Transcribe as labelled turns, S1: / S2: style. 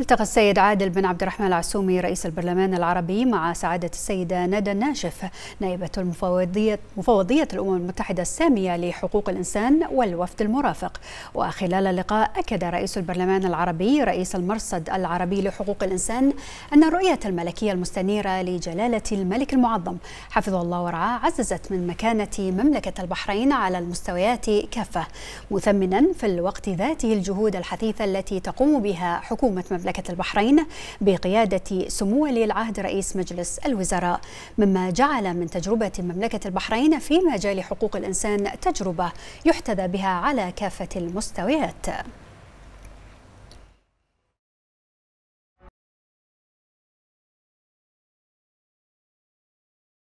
S1: التقى السيد عادل بن عبد الرحمن العسومي رئيس البرلمان العربي مع سعادة السيدة ندى الناشف نائبة المفوضية مفوضية الأمم المتحدة السامية لحقوق الإنسان والوفد المرافق وخلال اللقاء أكد رئيس البرلمان العربي رئيس المرصد العربي لحقوق الإنسان أن الرؤية الملكية المستنيرة لجلالة الملك المعظم حفظه الله ورعاه عززت من مكانة مملكة البحرين على المستويات كافة مثمنا في الوقت ذاته الجهود الحثيثة التي تقوم بها حكومة مملكة مملكة البحرين بقيادة سمو ولي العهد رئيس مجلس الوزراء مما جعل من تجربة مملكة البحرين في مجال حقوق الإنسان تجربة يحتذى بها على كافة المستويات